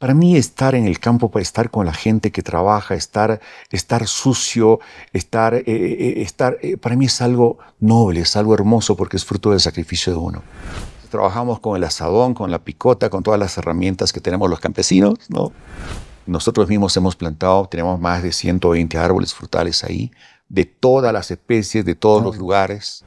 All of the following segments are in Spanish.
Para mí estar en el campo, para pues, estar con la gente que trabaja, estar, estar sucio, estar, eh, eh, eh, estar para mí es algo noble, es algo hermoso porque es fruto del sacrificio de uno. Trabajamos con el asadón, con la picota, con todas las herramientas que tenemos los campesinos, ¿no? Nosotros mismos hemos plantado, tenemos más de 120 árboles frutales ahí, de todas las especies, de todos los lugares.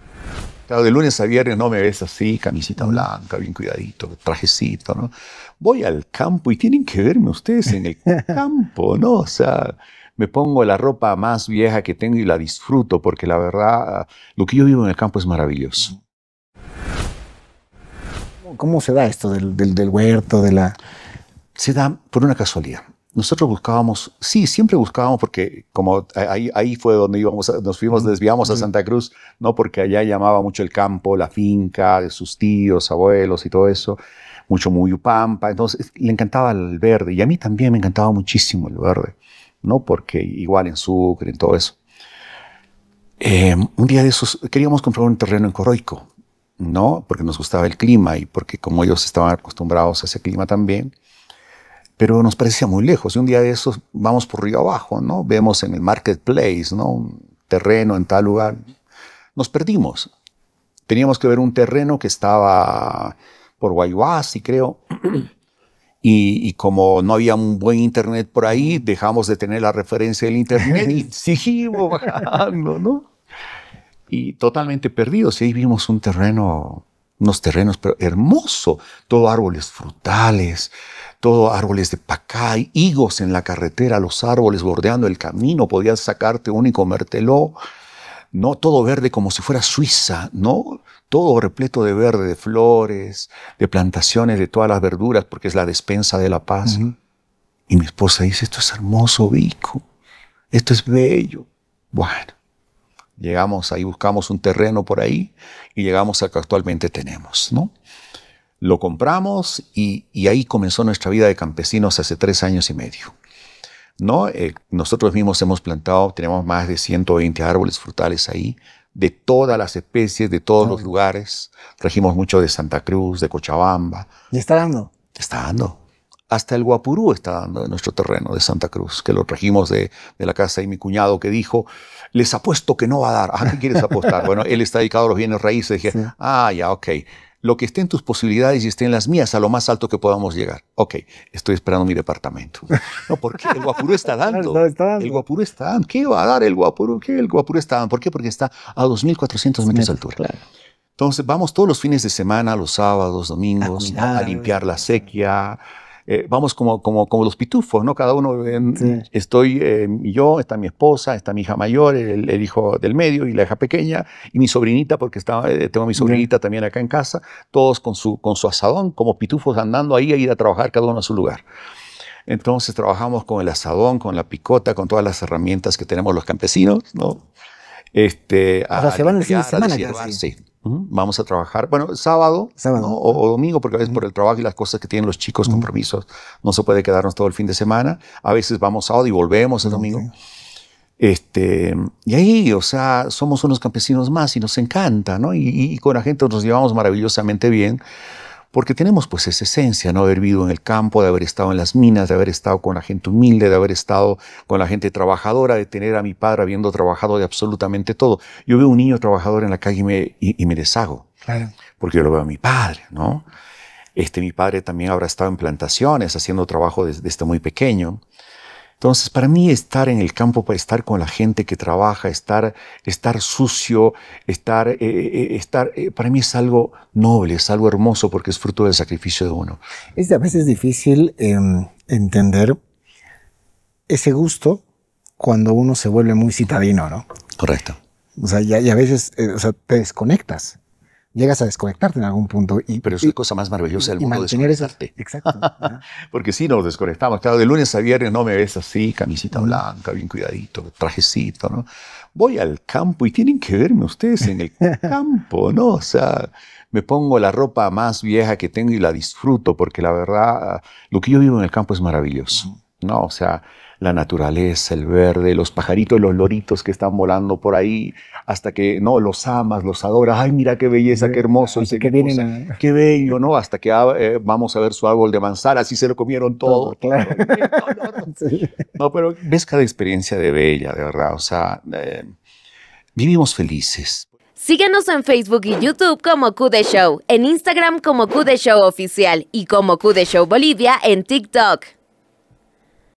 Claro, de lunes a viernes no me ves así, camisita blanca, bien cuidadito, trajecito, ¿no? Voy al campo y tienen que verme ustedes en el campo, ¿no? O sea, me pongo la ropa más vieja que tengo y la disfruto porque la verdad, lo que yo vivo en el campo es maravilloso. ¿Cómo se da esto del, huerto, de la...? Se da por una casualidad nosotros buscábamos, sí, siempre buscábamos porque como ahí, ahí fue donde íbamos, nos fuimos, desviamos a Santa Cruz, ¿no? Porque allá llamaba mucho el campo, la finca, de sus tíos, abuelos y todo eso, mucho muyupampa, entonces le encantaba el verde y a mí también me encantaba muchísimo el verde, ¿no? Porque igual en Sucre, en todo eso. Em, un día de esos queríamos comprar un terreno en Coroico, ¿no? Porque nos gustaba el clima y porque como ellos estaban acostumbrados a ese clima también, pero nos parecía muy lejos. Y un día de esos vamos por río abajo, ¿no? Vemos en el marketplace, ¿no? Un terreno en tal lugar. Nos perdimos. Teníamos que ver un terreno que estaba por Guayuasi, creo. Y, como no había un buen internet por ahí, dejamos de tener la referencia del internet y seguimos bajando, ¿no? Y totalmente perdidos. Y ahí vimos un terreno, unos terrenos pero hermoso, todo árboles frutales, todo árboles de pacay, higos en la carretera, los árboles bordeando el camino, podías sacarte uno y comértelo. No todo verde como si fuera Suiza, ¿no? Todo repleto de verde, de flores, de plantaciones, de todas las verduras, porque es la despensa de la paz. Y mi esposa dice, esto es hermoso, Vico, esto es bello. Bueno, llegamos ahí, buscamos un terreno por ahí y llegamos al que actualmente tenemos, ¿no? lo compramos y, ahí comenzó nuestra vida de campesinos hace tres años y medio. ¿no? Eh, nosotros mismos hemos plantado, tenemos más de 120 árboles frutales ahí, de todas las especies, de todos los lugares. Regimos mucho de Santa Cruz, de Cochabamba. ¿Y está dando? Está dando. Hasta el Guapurú está dando de nuestro terreno de Santa Cruz, que lo regimos de, de la casa de mi cuñado que dijo, les apuesto que no va a dar. Ah, qué quieres apostar? bueno, él está dedicado a los bienes raíces. Dije, ah, ya, ok lo que esté en tus posibilidades y esté en las mías a lo más alto que podamos llegar. Ok, estoy esperando mi departamento. No, porque el guapurú está dando. El guapuro está ¿Qué va a dar el guapurú? ¿Qué el guapuro está dando? ¿Por qué? Porque está a 2.400 metros de altura. Entonces vamos todos los fines de semana, los sábados, domingos, a limpiar la sequía, eh, vamos como, como, como los pitufos, ¿no? Cada uno, estoy eh, yo, está mi esposa, está mi hija mayor, el, hijo del medio y la hija pequeña, y mi sobrinita, porque estaba eh, tengo a mi sobrinita también acá en casa, todos con su, con su asadón, como pitufos andando ahí a ir a trabajar cada uno a su lugar. Entonces trabajamos con el asadón, con la picota, con todas las herramientas que tenemos los campesinos, ¿no? Este, se van Sí. Vamos a trabajar, bueno, sábado, sábado. O, domingo, porque a veces por el trabajo y las cosas que tienen los chicos, compromisos, no se puede quedarnos todo el fin de semana. A veces vamos sábado y volvemos el domingo. Este, y ahí, o sea, somos unos campesinos más y nos encanta, ¿no? y con la gente nos llevamos maravillosamente bien porque tenemos pues esa esencia, ¿no? Haber vivido en el campo, de haber estado en las minas, de haber estado con la gente humilde, de haber estado con la gente trabajadora, de tener a mi padre habiendo trabajado de absolutamente todo. Yo veo un niño trabajador en la calle y me, y, deshago, porque yo lo veo a mi padre, ¿no? Este, mi padre también habrá estado en plantaciones haciendo trabajo desde muy pequeño. Entonces, para mí estar en el campo, pues, estar con la gente que trabaja, estar, estar sucio, estar, eh, eh, eh, estar para mí es algo noble, es algo hermoso porque es fruto del sacrificio de uno. Es a veces difícil em, entender ese gusto cuando uno se vuelve muy citadino, ¿no? Correcto. O sea, y, a veces te desconectas llegas a desconectarte en algún punto. Y, Pero es cosa más maravillosa del mundo, desconectarte. arte. exacto. Porque sí nos desconectamos. Claro, de lunes a viernes no me ves así, camisita blanca, bien cuidadito, trajecito, ¿no? Voy al campo y tienen que verme ustedes en el campo, ¿no? O sea, me pongo la ropa más vieja que tengo y la disfruto, porque la verdad, lo que yo vivo en el campo es maravilloso, ¿no? O sea, la naturaleza, el verde, los pajaritos, los loritos que están volando por ahí, hasta que, no, los amas, los adoras, ay, mira qué belleza, qué hermoso, qué, vienen qué bello, ¿no? Hasta que ah, eh, vamos a ver su árbol de manzana, así se lo comieron todo. claro. No, pero ves cada experiencia de bella, de verdad, o sea, eh, vivimos felices. Síguenos en Facebook y YouTube como de Show, en Instagram como de Show Oficial y como de Show Bolivia en TikTok.